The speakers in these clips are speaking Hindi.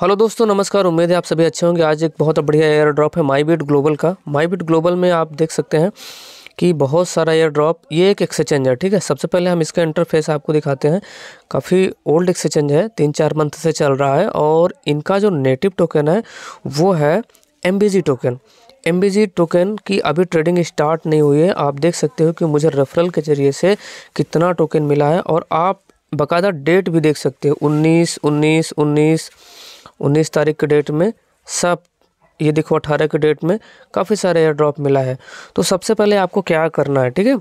हेलो दोस्तों नमस्कार उम्मीद है आप सभी अच्छे होंगे आज एक बहुत बढ़िया एयर ड्रॉप है बीट ग्लोबल का बीट ग्लोबल में आप देख सकते हैं कि बहुत सारा एयर ड्रॉप ये एक एक्सचेंज है ठीक है सबसे पहले हम इसका इंटरफेस आपको दिखाते हैं काफ़ी ओल्ड एक्सचेंज है तीन चार मंथ से चल रहा है और इनका जो नेटिव टोकन है वो है एम टोकन एम टोकन की अभी ट्रेडिंग स्टार्ट नहीं हुई है आप देख सकते हो कि मुझे रेफरल के जरिए से कितना टोकन मिला है और आप बाकायदा डेट भी देख सकते हो उन्नीस उन्नीस उन्नीस उन्नीस तारीख के डेट में सब ये देखो अठारह के डेट में काफ़ी सारे एयर ड्रॉप मिला है तो सबसे पहले आपको क्या करना है ठीक है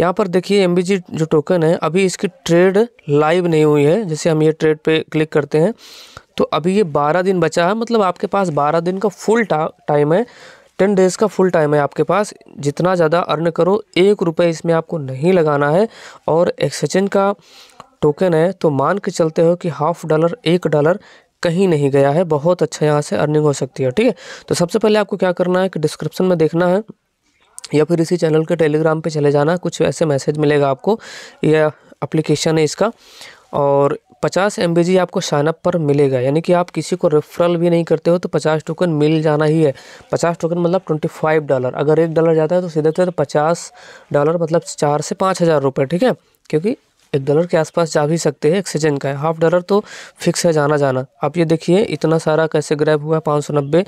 यहाँ पर देखिए एम जो टोकन है अभी इसकी ट्रेड लाइव नहीं हुई है जैसे हम ये ट्रेड पे क्लिक करते हैं तो अभी ये बारह दिन बचा है मतलब आपके पास बारह दिन का फुल टा, टाइम है टेन डेज़ का फुल टाइम है आपके पास जितना ज़्यादा अर्न करो एक रुपये इसमें आपको नहीं लगाना है और एक्सचेंज का टोकन है तो मान के चलते हो कि हाफ डॉलर एक डॉलर कहीं नहीं गया है बहुत अच्छा यहाँ से अर्निंग हो सकती है ठीक है तो सबसे पहले आपको क्या करना है कि डिस्क्रिप्शन में देखना है या फिर इसी चैनल के टेलीग्राम पे चले जाना कुछ ऐसे मैसेज मिलेगा आपको यह अप्लीकेशन है इसका और 50 एम आपको शानअप पर मिलेगा यानी कि आप किसी को रेफरल भी नहीं करते हो तो 50 टोकन मिल जाना ही है 50 टोकन मतलब 25 डॉलर अगर एक डॉलर जाता है तो सीधे तो पचास डॉलर मतलब चार से पाँच हज़ार रुपये ठीक है क्योंकि एक डॉलर के आसपास जा भी सकते हैं एक्सचेंज का है हाफ डॉलर तो फिक्स है जाना जाना आप ये देखिए इतना सारा कैसे ग्रैब हुआ है पाँच सौ नब्बे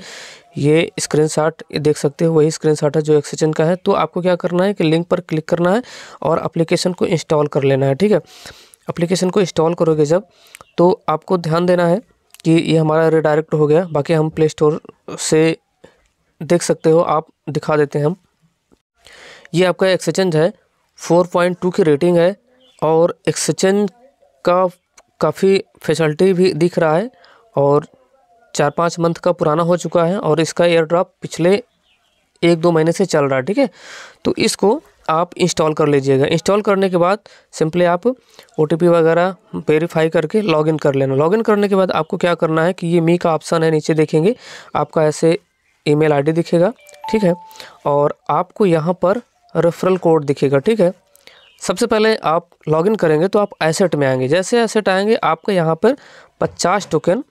ये स्क्रीन शॉट देख सकते हो वही स्क्रीन शॉट है जो एक्सचेंज का है तो आपको क्या करना है कि लिंक पर क्लिक करना है और अप्लीकेशन को इंस्टॉल कर लेना है ठीक है अप्लीकेशन को इंस्टॉल करोगे जब तो आपको ध्यान देना है कि ये हमारा रिडायरेक्ट हो गया बाकी हम प्ले स्टोर से देख सकते हो आप दिखा देते हैं हम ये आपका एक्सचेंज है 4.2 की रेटिंग है और एक्सचेंज का काफ़ी फैसिलिटी भी दिख रहा है और चार पाँच मंथ का पुराना हो चुका है और इसका एयर ड्रॉप पिछले एक दो महीने से चल रहा है ठीक है तो इसको आप इंस्टॉल कर लीजिएगा इंस्टॉल करने के बाद सिंपली आप ओ वगैरह वेरीफाई करके लॉगिन कर लेना लॉगिन करने के बाद आपको क्या करना है कि ये मी का ऑप्शन है नीचे देखेंगे आपका ऐसे ईमेल आईडी दिखेगा ठीक है और आपको यहाँ पर रेफरल कोड दिखेगा ठीक है सबसे पहले आप लॉगिन करेंगे तो आप एसेट में आएंगे जैसे एसेट आएंगे आपको यहाँ पर पचास टोकन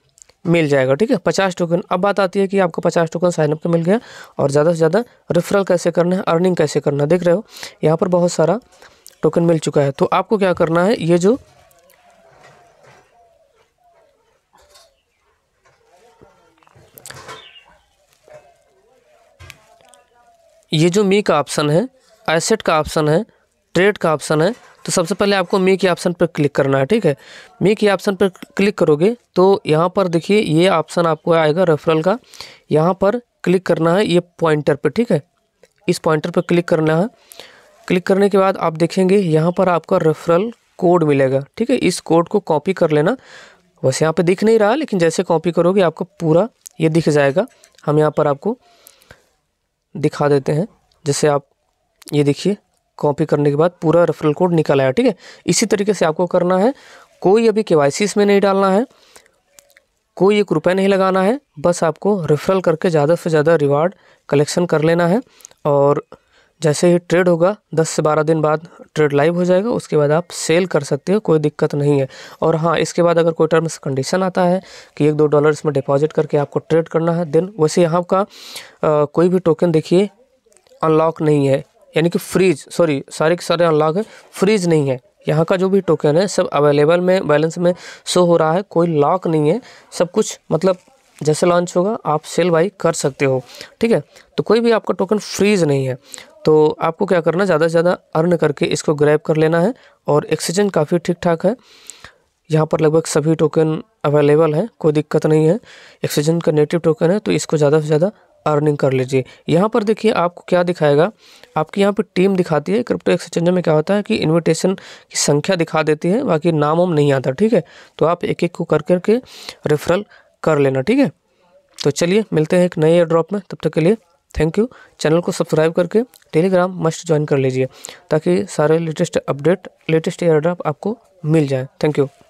मिल जाएगा ठीक है पचास टोकन अब बात आती है कि आपको पचास टोकन साइनअप का मिल गया और ज़्यादा से ज़्यादा रेफरल कैसे करना है अर्निंग कैसे करना है देख रहे हो यहाँ पर बहुत सारा टोकन मिल चुका है तो आपको क्या करना है ये जो ये जो मी का ऑप्शन है एसेट का ऑप्शन है ट्रेड का ऑप्शन है तो सबसे पहले आपको मी के ऑप्शन पर क्लिक करना है ठीक है मी के ऑप्शन पर क्लिक करोगे तो यहाँ पर देखिए ये ऑप्शन आपको आएगा रेफरल का यहाँ पर क्लिक करना है ये पॉइंटर पर ठीक है इस पॉइंटर पर क्लिक करना है क्लिक करने के बाद आप देखेंगे यहाँ पर आपका रेफरल कोड मिलेगा ठीक है इस कोड को कॉपी कर लेना बस यहाँ पे दिख नहीं रहा लेकिन जैसे कॉपी करोगे आपको पूरा ये दिख जाएगा हम यहाँ पर आपको दिखा देते हैं जैसे आप ये देखिए कॉपी करने के बाद पूरा रेफरल कोड निकल आया ठीक है इसी तरीके से आपको करना है कोई अभी के इसमें नहीं डालना है कोई एक रुपये नहीं लगाना है बस आपको रेफरल करके ज़्यादा से ज़्यादा रिवार्ड कलेक्शन कर लेना है और जैसे ही ट्रेड होगा 10 से 12 दिन बाद ट्रेड लाइव हो जाएगा उसके बाद आप सेल कर सकते हो कोई दिक्कत नहीं है और हाँ इसके बाद अगर कोई टर्म्स कंडीशन आता है कि एक दो डॉलर इसमें डिपॉजिट करके आपको ट्रेड करना है देन वैसे यहाँ का आ, कोई भी टोकन देखिए अनलॉक नहीं है यानी कि फ्रीज सॉरी सारे के सारे अनलॉक है फ्रीज नहीं है यहाँ का जो भी टोकन है सब अवेलेबल में बैलेंस में शो हो रहा है कोई लॉक नहीं है सब कुछ मतलब जैसे लॉन्च होगा आप सेल बाई कर सकते हो ठीक है तो कोई भी आपका टोकन फ्रीज नहीं है तो आपको क्या करना ज़्यादा से ज़्यादा अर्न करके इसको ग्रैप कर लेना है और एक्सीजन काफ़ी ठीक ठाक है यहाँ पर लगभग सभी टोकन अवेलेबल है कोई दिक्कत नहीं है एक्सीजन का नेटिव टोकन है तो इसको ज़्यादा से ज़्यादा अर्निंग कर लीजिए यहाँ पर देखिए आपको क्या दिखाएगा आपकी यहाँ पर टीम दिखाती है क्रिप्टो एक्सचेंज में क्या होता है कि इन्विटेशन की संख्या दिखा देती है बाकी नाम वाम नहीं आता ठीक है तो आप एक एक को कर करके रेफरल कर लेना ठीक है तो चलिए मिलते हैं एक नए एयर ड्रॉप में तब तक के लिए थैंक यू चैनल को सब्सक्राइब करके टेलीग्राम मस्ट ज्वाइन कर लीजिए ताकि सारे latest update latest air drop आपको मिल जाए थैंक यू